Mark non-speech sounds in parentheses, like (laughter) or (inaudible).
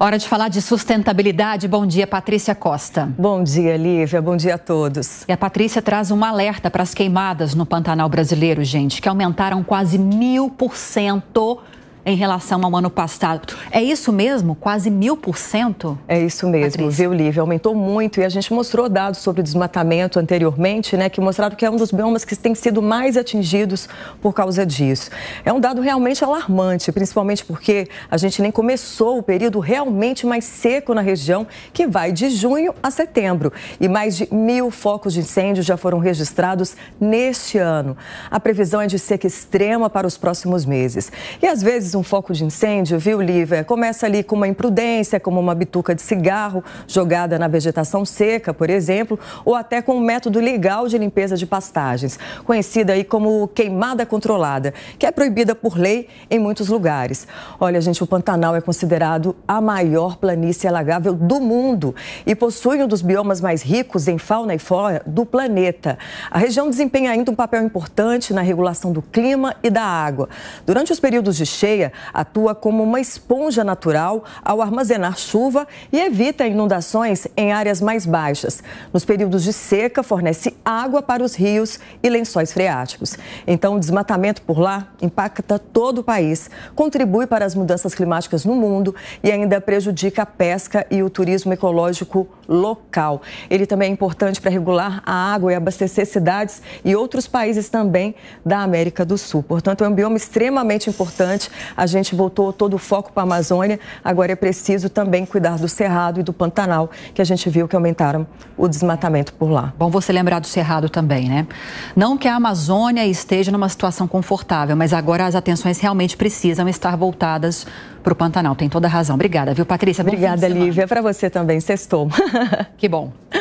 Hora de falar de sustentabilidade. Bom dia, Patrícia Costa. Bom dia, Lívia. Bom dia a todos. E a Patrícia traz um alerta para as queimadas no Pantanal brasileiro, gente, que aumentaram quase mil por cento em relação ao ano passado. É isso mesmo? Quase mil por cento? É isso mesmo, Patrícia. viu, Lívia? Aumentou muito e a gente mostrou dados sobre desmatamento anteriormente, né? Que mostraram que é um dos biomas que tem sido mais atingidos por causa disso. É um dado realmente alarmante, principalmente porque a gente nem começou o período realmente mais seco na região, que vai de junho a setembro. E mais de mil focos de incêndio já foram registrados neste ano. A previsão é de seca extrema para os próximos meses. E às vezes vezes um foco de incêndio, viu, Lívia? Começa ali com uma imprudência, como uma bituca de cigarro jogada na vegetação seca, por exemplo, ou até com um método legal de limpeza de pastagens, conhecida aí como queimada controlada, que é proibida por lei em muitos lugares. Olha, gente, o Pantanal é considerado a maior planície alagável do mundo e possui um dos biomas mais ricos em fauna e flora do planeta. A região desempenha ainda um papel importante na regulação do clima e da água. Durante os períodos de cheia, atua como uma esponja natural ao armazenar chuva e evita inundações em áreas mais baixas. Nos períodos de seca, fornece água para os rios e lençóis freáticos. Então, o desmatamento por lá impacta todo o país, contribui para as mudanças climáticas no mundo e ainda prejudica a pesca e o turismo ecológico local. Ele também é importante para regular a água e abastecer cidades e outros países também da América do Sul. Portanto, é um bioma extremamente importante a gente voltou todo o foco para a Amazônia, agora é preciso também cuidar do Cerrado e do Pantanal, que a gente viu que aumentaram o desmatamento por lá. Bom, você lembrar do Cerrado também, né? Não que a Amazônia esteja numa situação confortável, mas agora as atenções realmente precisam estar voltadas para o Pantanal. Tem toda a razão. Obrigada, viu, Patrícia? Obrigada, Lívia. É para você também, sextou. Que bom. (laughs)